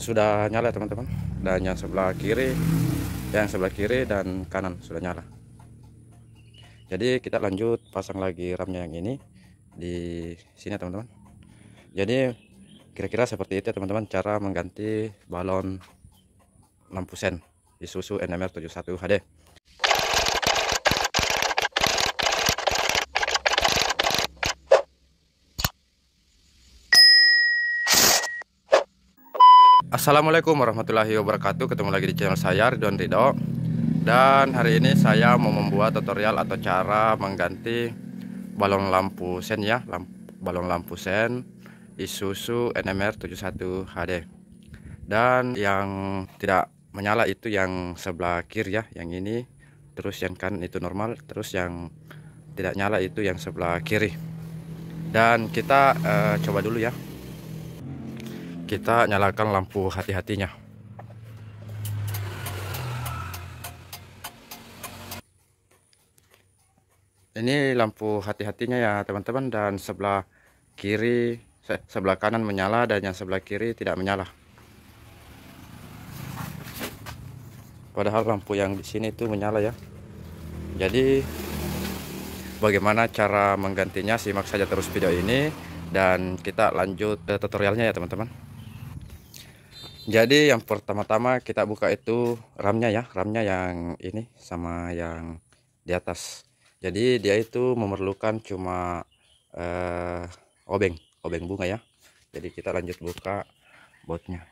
sudah nyala teman-teman dan yang sebelah kiri yang sebelah kiri dan kanan sudah nyala jadi kita lanjut pasang lagi ramnya yang ini di sini teman-teman jadi kira-kira seperti itu teman-teman cara mengganti balon lampu sen susu NMR 71 HD Assalamualaikum warahmatullahi wabarakatuh Ketemu lagi di channel saya Ridwan Ridho Dan hari ini saya mau membuat tutorial atau cara mengganti balon lampu sen ya lampu, Balon lampu sen Isuzu NMR71 HD Dan yang tidak menyala itu yang sebelah kiri ya Yang ini Terus yang kan itu normal Terus yang tidak nyala itu yang sebelah kiri Dan kita uh, coba dulu ya kita nyalakan lampu hati-hatinya ini lampu hati-hatinya ya teman-teman dan sebelah kiri sebelah kanan menyala dan yang sebelah kiri tidak menyala padahal lampu yang di sini itu menyala ya jadi bagaimana cara menggantinya simak saja terus video ini dan kita lanjut eh, tutorialnya ya teman-teman jadi yang pertama-tama kita buka itu ramnya ya ramnya yang ini sama yang di atas jadi dia itu memerlukan cuma eh, obeng obeng bunga ya jadi kita lanjut buka botnya.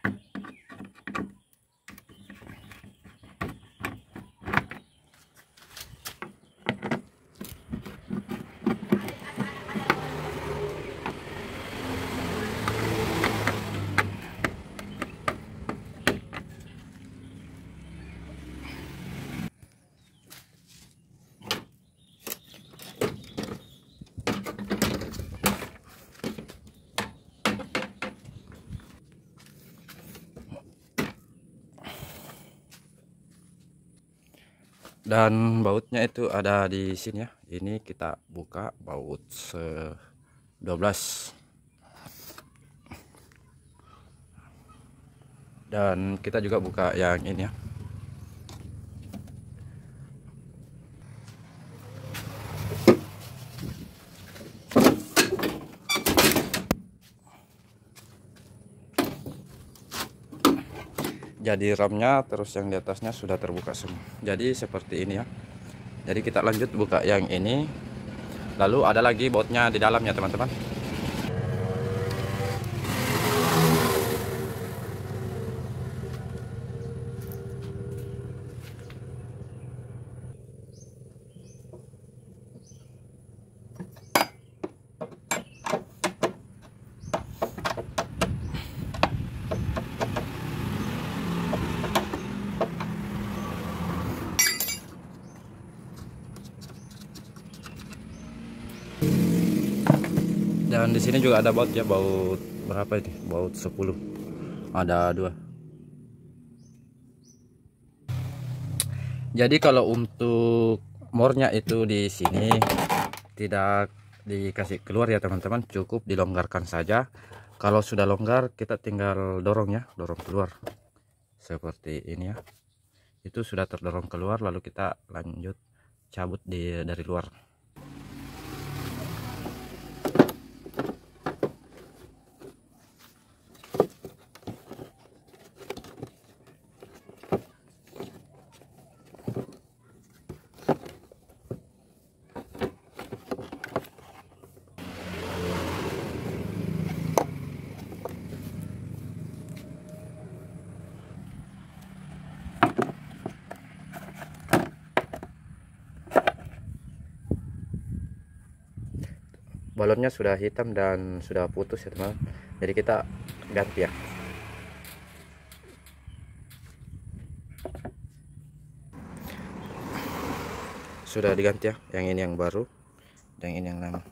dan bautnya itu ada di sini ya ini kita buka baut se 12 dan kita juga buka yang ini ya jadi ramnya terus yang di atasnya sudah terbuka semua jadi seperti ini ya jadi kita lanjut buka yang ini lalu ada lagi bautnya di dalamnya teman-teman dan di sini juga ada baut ya baut berapa ini baut 10 ada dua jadi kalau untuk mornya itu di sini tidak dikasih keluar ya teman-teman cukup dilonggarkan saja kalau sudah longgar kita tinggal dorong ya dorong keluar seperti ini ya itu sudah terdorong keluar lalu kita lanjut cabut di dari luar balonnya sudah hitam dan sudah putus ya teman jadi kita ganti ya sudah diganti ya yang ini yang baru yang ini yang lama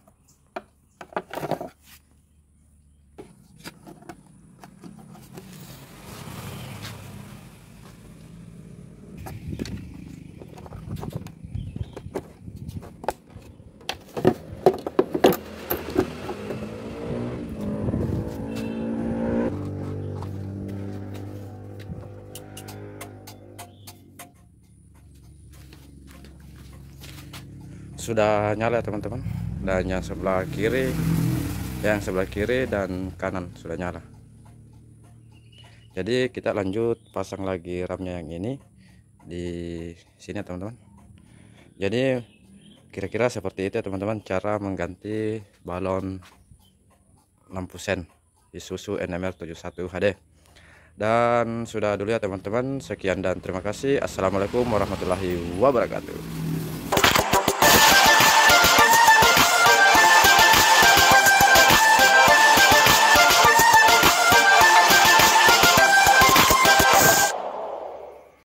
sudah nyala teman-teman dan yang sebelah kiri yang sebelah kiri dan kanan sudah nyala jadi kita lanjut pasang lagi ramnya yang ini di sini teman-teman jadi kira-kira seperti itu teman-teman cara mengganti balon 60% sen Isuzu NMR 71 HD dan sudah dulu ya teman-teman sekian dan terima kasih assalamualaikum warahmatullahi wabarakatuh